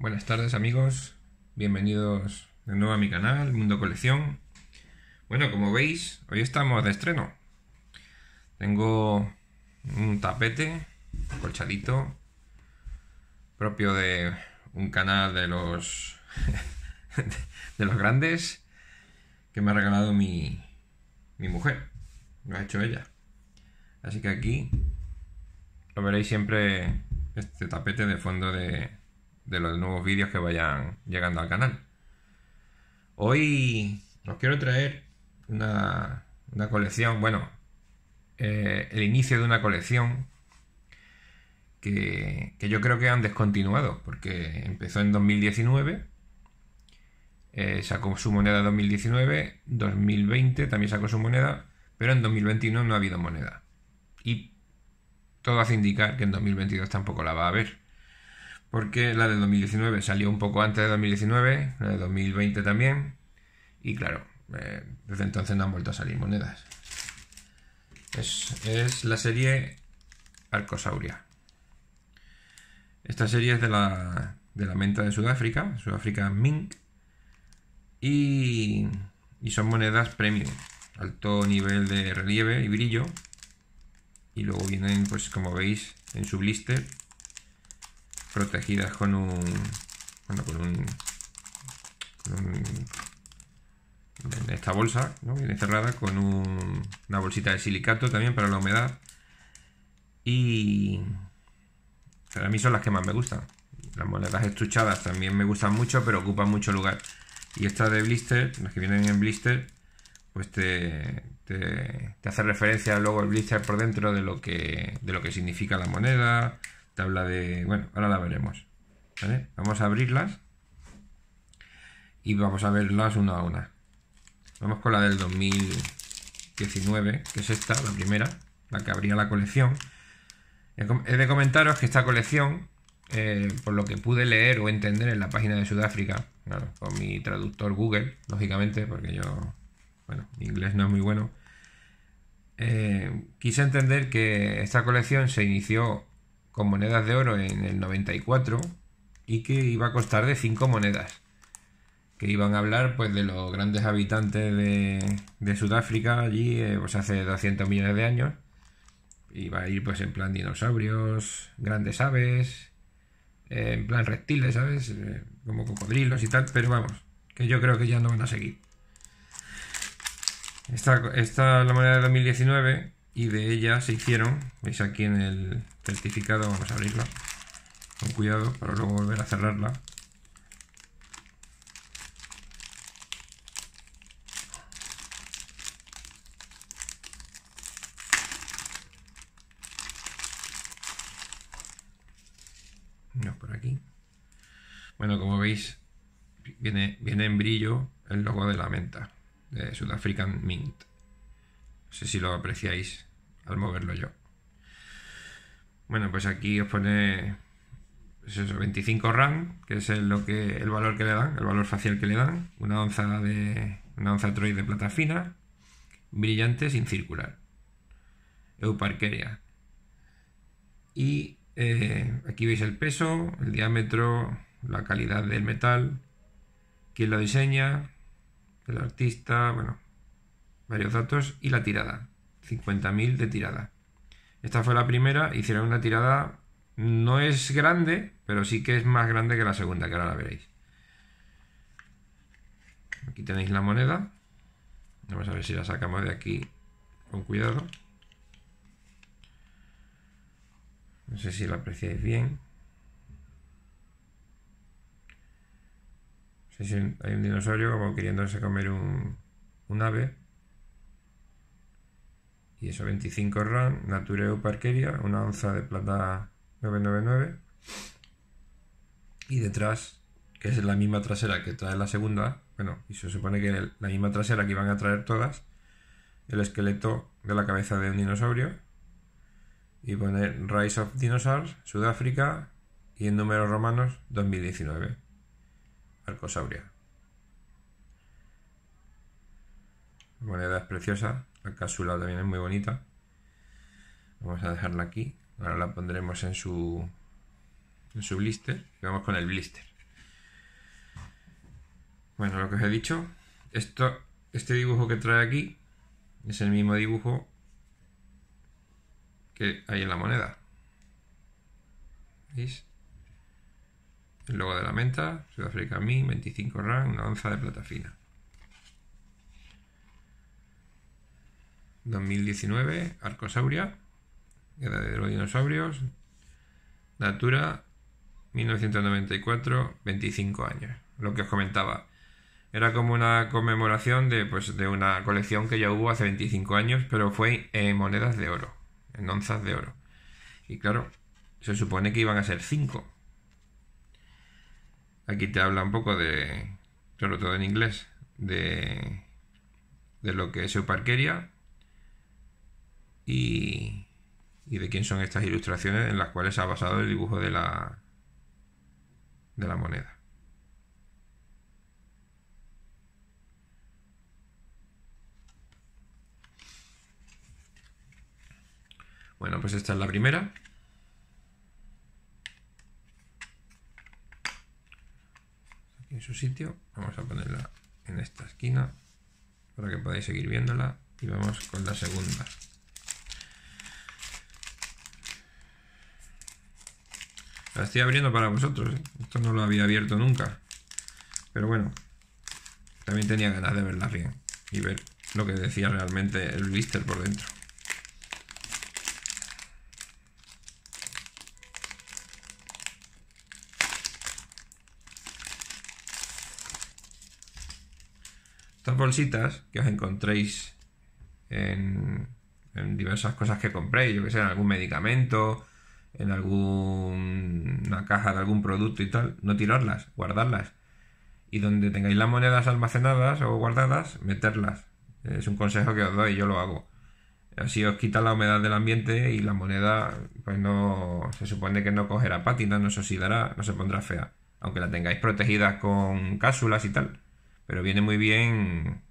Buenas tardes amigos, bienvenidos de nuevo a mi canal Mundo Colección. Bueno, como veis, hoy estamos de estreno. Tengo un tapete colchadito propio de un canal de los de los grandes que me ha regalado mi, mi mujer. Lo ha hecho ella. Así que aquí lo veréis siempre este tapete de fondo de, de los nuevos vídeos que vayan llegando al canal. Hoy os quiero traer una, colección, bueno, eh, el inicio de una colección que, yo creo que han descontinuado, porque empezó en 2019, eh, sacó su moneda en 2019, 2020 también sacó su moneda, pero en 2021 no ha habido moneda. Y todo hace indicar que en 2022 tampoco la va a haber porque la de 2019 salió un poco antes de 2019, la de 2020 también, y claro, eh, desde entonces no han vuelto a salir monedas. Es, la serie Arcosauria. Esta serie es de la, de menta de Sudáfrica, Sudáfrica Mink, y, y son monedas premium, alto nivel de relieve y brillo. Y luego vienen, pues como veis, en su blister protegidas con un. Bueno, con un. esta bolsa, ¿no? viene cerrada, con una bolsita de silicato también para la humedad. Y para mí son las que más me gustan. Las monedas estuchadas también me gustan mucho, pero ocupan mucho lugar. Y estas de blister, las que vienen en blister, pues te, te, hace referencia luego el blister por dentro de lo que, de lo que significa la moneda, habla de... Bueno, ahora la veremos. Vamos a abrirlas y vamos a verlas una a una. Vamos con la del 2019, que es esta, la primera, la que abría la colección. He de comentaros que esta colección, eh, por lo que pude leer o entender en la página de Sudáfrica, con mi traductor Google, lógicamente, porque yo, bueno, inglés no es muy bueno, eh, quise entender que esta colección se inició monedas de oro en el 94 y que iba a costar de 5 monedas. Que iban a hablar pues de los grandes habitantes de, Sudáfrica allí, eh, pues hace 200 millones de años. Iba a ir pues en plan dinosaurios, grandes aves, eh, en plan reptiles, ¿sabes? Eh, como cocodrilos y tal, pero vamos, que yo creo que ya no van a seguir. Esta, esta la moneda de 2019 y de ella se hicieron, veis aquí en el, certificado, vamos a abrirla con cuidado para luego volver a cerrarla. No, por aquí. Bueno, como veis, viene, viene en brillo el logo de la menta, de South African Mint. No sé si lo apreciáis al moverlo yo. Bueno, pues aquí os pone 25 pues RAM, que es el, lo que, el valor que le dan, el valor facial que le dan, una onza de una onza Troy de plata fina, brillante sin circular, Euparqueria. Y eh, aquí veis el peso, el diámetro, la calidad del metal, quién lo diseña, el artista, bueno, varios datos y la tirada, 50.000 de tirada. Esta fue la primera, hicieron una tirada, no es grande, pero sí que es más grande que la segunda, que ahora la veréis. Aquí tenéis la moneda. Vamos a ver si la sacamos de aquí con cuidado. No sé si la apreciáis bien. No sé si hay un dinosaurio como queriéndose comer un, un ave y eso 25 RAM, Natureo Parqueria, una onza de plata 999 y detrás, que es la misma trasera que trae la segunda, bueno, y se supone que la misma trasera que iban a traer todas, el esqueleto de la cabeza de un dinosaurio y poner Rise of Dinosaurs, Sudáfrica y en números romanos 2019, Arcosauria. Monedas preciosas la cápsula también es muy bonita. Vamos a dejarla aquí. Ahora la pondremos en su, blister. Y vamos con el blister. Bueno, lo que os he dicho. Esto, este dibujo que trae aquí es el mismo dibujo que hay en la moneda. ¿Veis? El logo de la menta, Sudáfrica Mi, 25 RAM, una onza de plata fina. 2019, Arcosauria, Guerra de Dinosaurios, Natura, 1994, 25 años. Lo que os comentaba. Era como una conmemoración de, pues, de una colección que ya hubo hace 25 años, pero fue en monedas de oro, en onzas de oro. Y claro, se supone que iban a ser 5. Aquí te habla un poco de, sobre todo en inglés, de, de lo que es Euparqueria, y, de quién son estas ilustraciones en las cuales se ha basado el dibujo de la, de la moneda. Bueno, pues esta es la primera. Aquí en su sitio. Vamos a ponerla en esta esquina para que podáis seguir viéndola. Y vamos con la segunda. estoy abriendo para vosotros. ¿eh? Esto no lo había abierto nunca. Pero bueno, también tenía ganas de verla bien y ver lo que decía realmente el blister por dentro. Estas bolsitas que os encontréis en, en diversas cosas que compréis, yo que sé, en algún medicamento, en algún una caja de algún producto y tal, no tirarlas, guardarlas. Y donde tengáis las monedas almacenadas o guardadas, meterlas. Es un consejo que os doy, yo lo hago. Así os quita la humedad del ambiente y la moneda, pues no. Se supone que no cogerá pátina, no se oxidará, no se pondrá fea. Aunque la tengáis protegida con cápsulas y tal. Pero viene muy bien,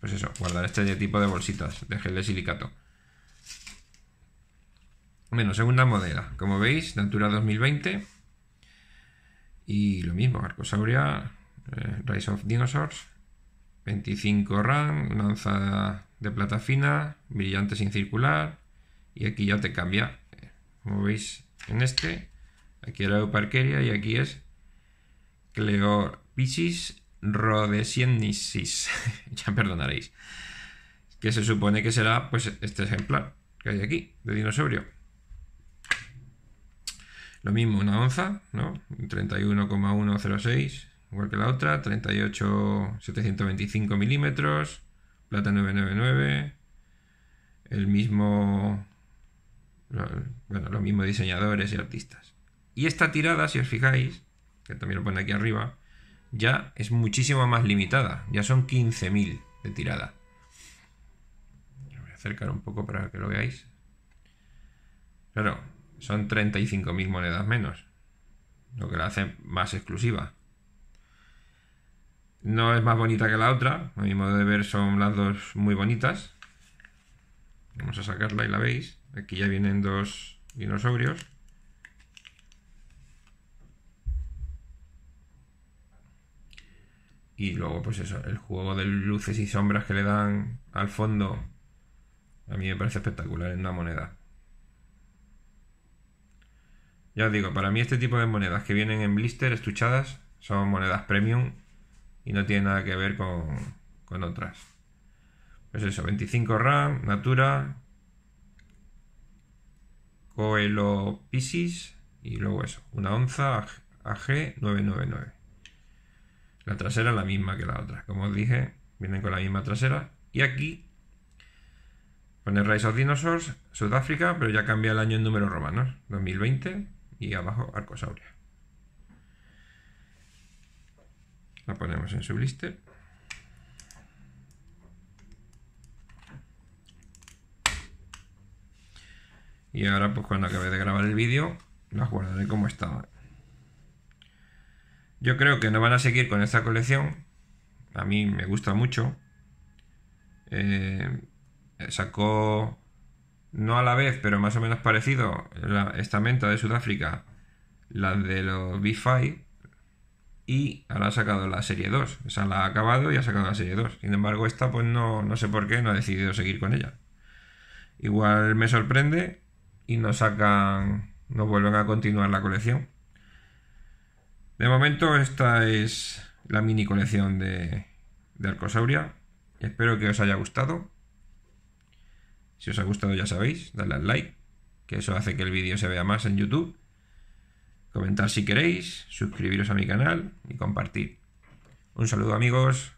pues eso, guardar este tipo de bolsitas de gel de silicato. Bueno, segunda moneda. Como veis, Natura 2020. Y lo mismo, Arcosauria, eh, Rise of Dinosaurs, 25 RAM, lanza de plata fina, brillante sin circular. Y aquí ya te cambia. Como veis en este, aquí era Euparqueria y aquí es Cleopisis rhodesiensis. ya perdonaréis. Que se supone que será pues este ejemplar que hay aquí, de dinosaurio. Lo mismo una onza, ¿no? 31,106, igual que la otra, 38,725 milímetros, plata 999, el mismo, bueno, los mismos diseñadores y artistas. Y esta tirada, si os fijáis, que también lo pone aquí arriba, ya es muchísimo más limitada, ya son 15.000 de tirada. voy a acercar un poco para que lo veáis. Claro, son 35.000 monedas menos, lo que la hace más exclusiva. No es más bonita que la otra, a mi modo de ver son las dos muy bonitas. Vamos a sacarla y la veis. Aquí ya vienen dos dinosaurios. Y luego, pues eso, el juego de luces y sombras que le dan al fondo, a mí me parece espectacular en una moneda. Ya os digo, para mí este tipo de monedas que vienen en blister estuchadas son monedas premium y no tiene nada que ver con, otras. Pues eso, 25 RAM, Natura, Coelo Pisces y luego eso, una onza AG999. La trasera es la misma que la otra, como os dije, vienen con la misma trasera. Y aquí pone Rise of Dinosaurs, Sudáfrica, pero ya cambia el año en números romanos, 2020 y abajo arcosauria. La ponemos en su blister. Y ahora pues cuando acabe de grabar el vídeo las guardaré como estaba. Yo creo que no van a seguir con esta colección. A mí me gusta mucho. Eh, sacó no a la vez, pero más o menos parecido, la estamenta de Sudáfrica, la de los B5, y ahora ha sacado la serie 2. O sea, la ha acabado y ha sacado la serie 2. Sin embargo, esta, pues no, sé por qué, no ha decidido seguir con ella. Igual me sorprende y no sacan, no vuelven a continuar la colección. De momento, esta es la mini colección de, de Arcosauria. Espero que os haya gustado. Si os ha gustado ya sabéis, dadle al like, que eso hace que el vídeo se vea más en YouTube. Comentar si queréis, suscribiros a mi canal y compartir. Un saludo amigos.